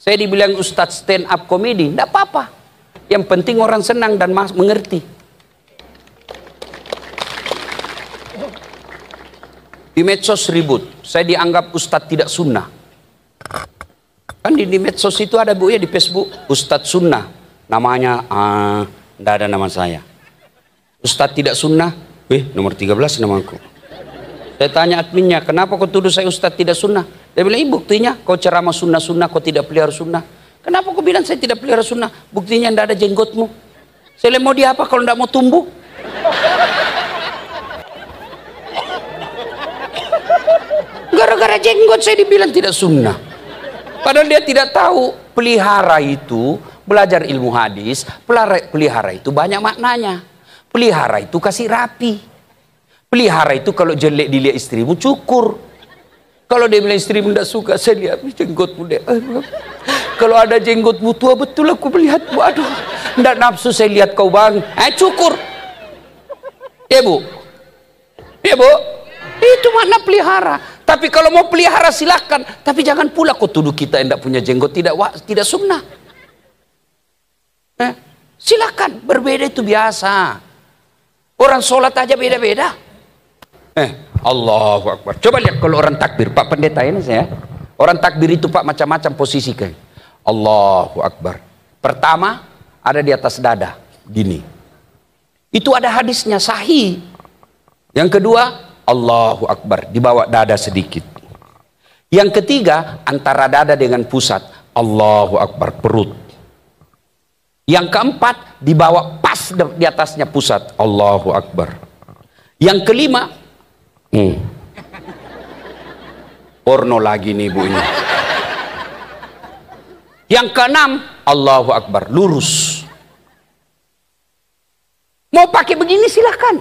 Saya dibilang ustadz stand up komedi, Tidak apa-apa. Yang penting orang senang dan mengerti. Di medsos ribut, saya dianggap ustadz tidak sunnah. Kan di, medsos itu ada bu ya di Facebook, ustadz sunnah. Namanya, ah, tidak ada nama saya. Ustadz tidak sunnah, eh nomor 13 namaku. Saya tanya adminnya, kenapa kau tuduh saya Ustaz tidak sunnah? Dia bilang, ini buktinya kau ceramah sunnah-sunnah, kau tidak pelihara sunnah. Kenapa kau bilang saya tidak pelihara sunnah? Buktinya tidak ada jenggotmu. Saya mau dia apa kalau tidak mau tumbuh? Gara-gara jenggot saya dibilang tidak sunnah. Padahal dia tidak tahu pelihara itu, belajar ilmu hadis, pelihara itu banyak maknanya. Pelihara itu kasih rapi. Pelihara itu kalau jelek dilihat istrimu, cukur. Kalau dia bilang istrimu tidak suka, saya lihat jenggotmu dia. Eh, kalau ada jenggotmu tua, betul aku melihat. Aduh, tidak nafsu saya lihat kau bang. Eh, cukur. Ya bu. Ya bu. Itu makna pelihara. Tapi kalau mau pelihara silahkan. Tapi jangan pula kau tuduh kita yang tidak punya jenggot. Tidak wa, tidak sunnah. Eh, silahkan. Berbeda itu biasa. Orang sholat aja beda-beda. Eh, Allahu Akbar. Coba lihat kalau orang takbir, Pak Pendeta ini saya. Ya. Orang takbir itu Pak macam-macam posisi kayak. Allahu Akbar. Pertama ada di atas dada, gini. Itu ada hadisnya sahih. Yang kedua, Allahu Akbar, di bawah dada sedikit. Yang ketiga, antara dada dengan pusat, Allahu Akbar, perut. Yang keempat, dibawa pas di atasnya pusat, Allahu Akbar. Yang kelima, Hmm. Porno lagi nih bu ini. Yang keenam, Allahu Akbar, lurus. Mau pakai begini silahkan.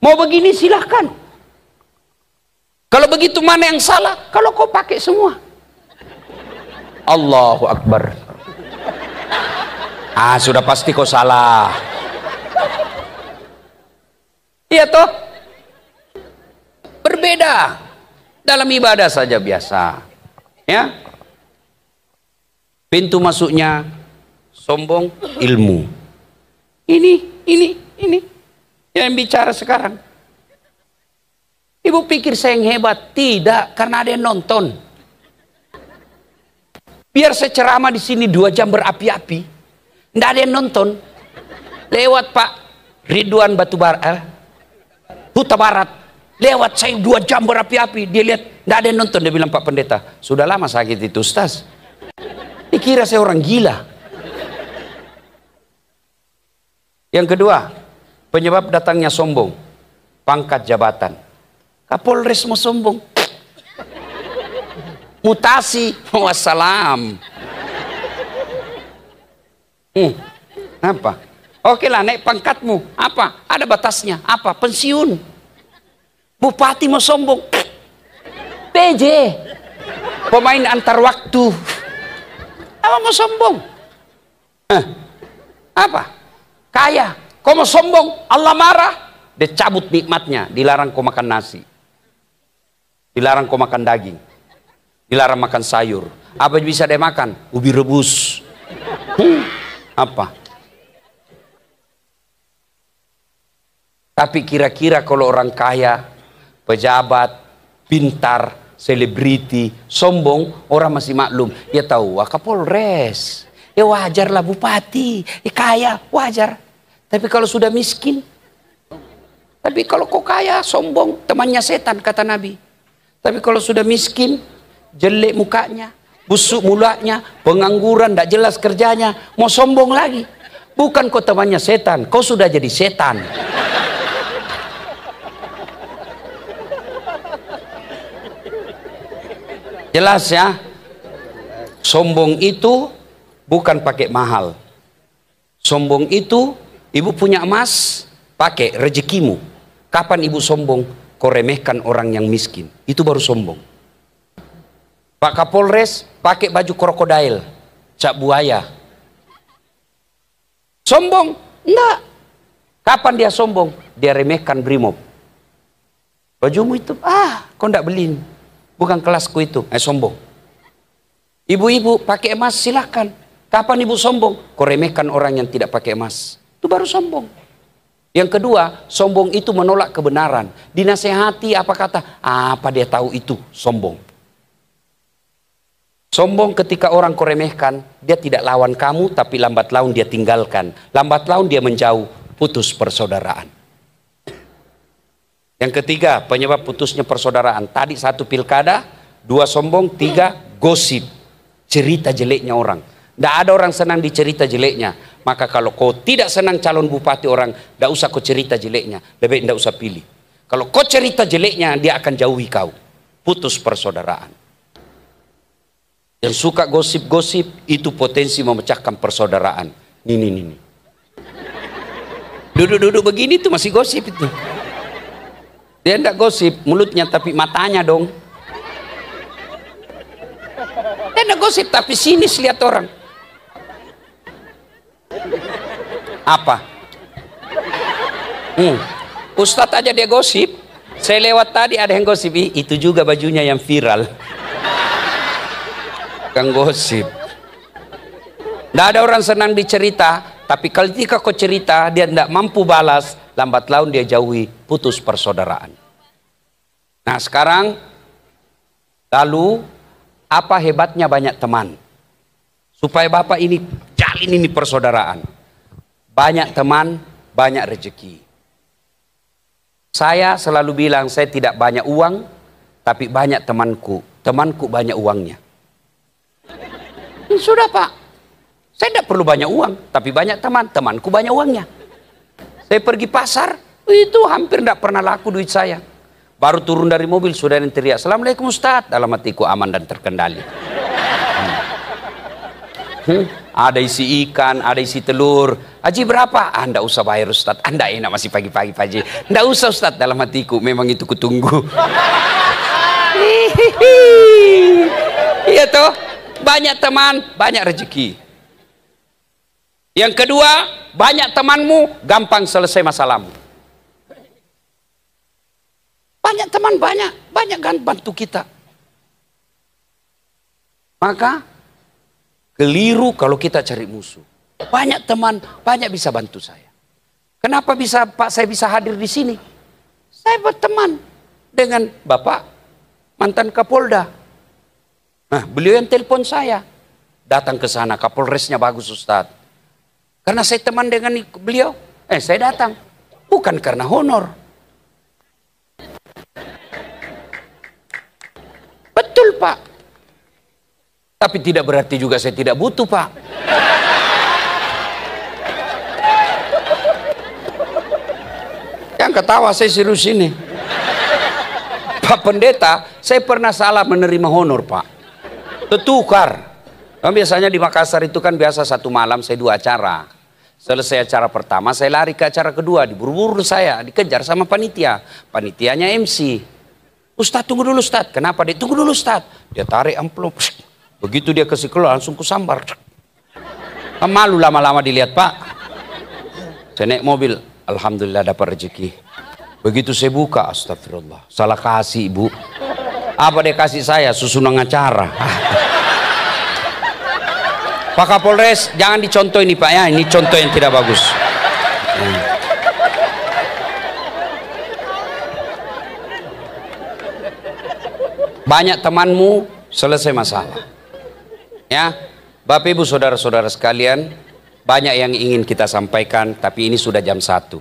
Mau begini silahkan. Kalau begitu mana yang salah? Kalau kau pakai semua. Allahu Akbar. Ah, sudah pasti kau salah. Iya toh? beda Dalam ibadah saja biasa. Ya. Pintu masuknya sombong ilmu. Ini, ini, ini yang bicara sekarang. Ibu pikir saya yang hebat? Tidak, karena ada yang nonton. Biar saya ceramah di sini dua jam berapi-api. Tidak ada yang nonton. Lewat Pak Ridwan Batubara. Eh, Huta Barat. Lewat saya dua jam berapi-api. Dia lihat, tidak ada yang nonton. Dia bilang, Pak Pendeta, sudah lama sakit itu, Stas. Dikira saya orang gila. Yang kedua, penyebab datangnya sombong. Pangkat jabatan. Kapolres mau sombong. Mutasi. Wassalam. Hmm. Apa? Oke lah, naik pangkatmu. Apa? Ada batasnya. Apa? Pensiun. Bupati mau sombong. PJ. Pemain antar waktu. Apa mau sombong? Eh, apa? Kaya. Kau mau sombong? Allah marah. Dia cabut nikmatnya. Dilarang kau makan nasi. Dilarang kau makan daging. Dilarang makan sayur. Apa bisa dia makan? Ubi rebus. Hmm, apa? Tapi kira-kira kalau orang kaya pejabat, pintar, selebriti, sombong, orang masih maklum. Ya tahu, wakapolres, Kapolres, ya wajar lah bupati, ya kaya, wajar. Tapi kalau sudah miskin, tapi kalau kau kaya, sombong, temannya setan, kata Nabi. Tapi kalau sudah miskin, jelek mukanya, busuk mulanya, pengangguran, tidak jelas kerjanya, mau sombong lagi. Bukan kau temannya setan, kau sudah jadi setan. Jelas ya? Sombong itu bukan pakai mahal. Sombong itu ibu punya emas, pakai rezekimu. Kapan ibu sombong? Kau remehkan orang yang miskin. Itu baru sombong. Pak Kapolres pakai baju krokodil, cak buaya. Sombong? Enggak. Kapan dia sombong? Dia remehkan brimob. Bajumu itu, ah, kau enggak beliin. Bukan kelasku itu. Eh sombong. Ibu-ibu pakai emas silahkan. Kapan ibu sombong? Kau orang yang tidak pakai emas. Itu baru sombong. Yang kedua, sombong itu menolak kebenaran. Dinasehati apa kata? Apa dia tahu itu? Sombong. Sombong ketika orang koremehkan, dia tidak lawan kamu tapi lambat laun dia tinggalkan. Lambat laun dia menjauh, putus persaudaraan. Yang ketiga, penyebab putusnya persaudaraan. Tadi satu pilkada, dua sombong, tiga gosip. Cerita jeleknya orang. Tidak ada orang senang dicerita jeleknya. Maka kalau kau tidak senang calon bupati orang, tidak usah kau cerita jeleknya. Lebih tidak usah pilih. Kalau kau cerita jeleknya, dia akan jauhi kau. Putus persaudaraan. Yang suka gosip-gosip, itu potensi memecahkan persaudaraan. Ini, ini, ini. Duduk-duduk begini itu masih gosip itu. Dia tidak gosip mulutnya tapi matanya dong. Dia tidak gosip tapi sinis lihat orang. Apa? Hmm. Ustadz aja dia gosip. Saya lewat tadi ada yang gosip. Itu juga bajunya yang viral. Kan gosip. Tidak ada orang senang dicerita. Tapi ketika kau cerita, dia tidak mampu balas lambat laun dia jauhi putus persaudaraan. Nah sekarang, lalu apa hebatnya banyak teman? Supaya Bapak ini jalin ini persaudaraan. Banyak teman, banyak rezeki. Saya selalu bilang saya tidak banyak uang, tapi banyak temanku. Temanku banyak uangnya. Sudah pak, saya tidak perlu banyak uang, tapi banyak teman. Temanku banyak uangnya. Saya pergi pasar, itu hampir tidak pernah laku duit saya. Baru turun dari mobil, sudah yang teriak, Assalamualaikum Ustaz. Dalam hatiku aman dan terkendali. Hmm. hmm? Ada isi ikan, ada isi telur. Haji berapa? Anda ah, usah bayar Ustaz. Anda ah, enak masih pagi-pagi Haji. Anda usah Ustaz dalam hatiku. Memang itu kutunggu. Iya toh, banyak teman, banyak rezeki. Yang kedua, banyak temanmu, gampang selesai masalahmu. Banyak teman banyak, banyak kan bantu kita. Maka keliru kalau kita cari musuh. Banyak teman, banyak bisa bantu saya. Kenapa bisa Pak saya bisa hadir di sini? Saya berteman dengan Bapak mantan Kapolda. Nah, beliau yang telepon saya. Datang ke sana, Kapolresnya bagus Ustadz karena saya teman dengan beliau, eh saya datang. Bukan karena honor. Betul pak. Tapi tidak berarti juga saya tidak butuh pak. Yang ketawa saya serius ini. Pak pendeta, saya pernah salah menerima honor pak. Tetukar. Nah, biasanya di Makassar itu kan biasa satu malam saya dua acara. Selesai acara pertama saya lari ke acara kedua. Diburu-buru saya, dikejar sama panitia. Panitianya MC. Ustadz tunggu dulu Ustadz. Kenapa dia? Tunggu dulu Ustadz. Dia tarik amplop. Begitu dia ke keluar langsung kusambar. Kan malu lama-lama dilihat pak. Saya naik mobil. Alhamdulillah dapat rezeki. Begitu saya buka, astagfirullah. Salah kasih ibu. Apa dia kasih saya? Susunan acara. Pak Kapolres jangan dicontoh ini Pak ya ini contoh yang tidak bagus banyak temanmu selesai masalah ya Bapak Ibu Saudara-saudara sekalian banyak yang ingin kita sampaikan tapi ini sudah jam satu.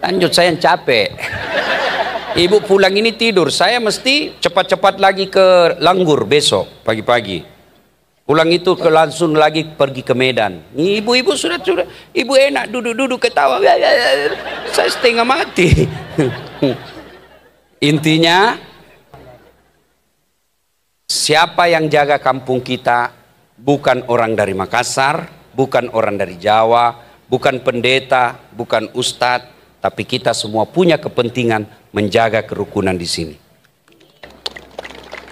lanjut saya yang capek Ibu pulang ini tidur, saya mesti cepat-cepat lagi ke Langgur besok pagi-pagi. Pulang itu ke langsung lagi pergi ke Medan. Ibu-ibu sudah sudah, ibu enak duduk-duduk ketawa. Ya, ya, ya. Saya setengah mati. Intinya siapa yang jaga kampung kita bukan orang dari Makassar, bukan orang dari Jawa, bukan pendeta, bukan ustadz, tapi kita semua punya kepentingan menjaga kerukunan di sini.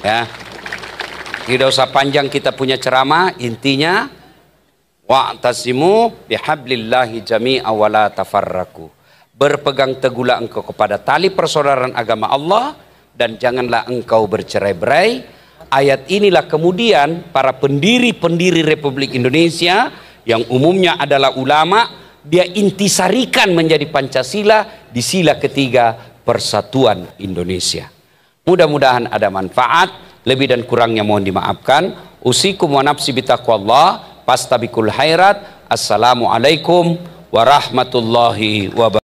Ya. Tidak usah panjang kita punya ceramah, intinya wa'tasimu bihablillahi jami'a wa la tafarraku. Berpegang teguhlah engkau kepada tali persaudaraan agama Allah dan janganlah engkau bercerai-berai. Ayat inilah kemudian para pendiri-pendiri Republik Indonesia yang umumnya adalah ulama dia intisarikan menjadi Pancasila di sila ketiga persatuan Indonesia. Mudah-mudahan ada manfaat. Lebih dan kurangnya mohon dimaafkan. Usikum wa nafsi bitaqwallah. Pastabikul hairat. Assalamualaikum warahmatullahi wabarakatuh.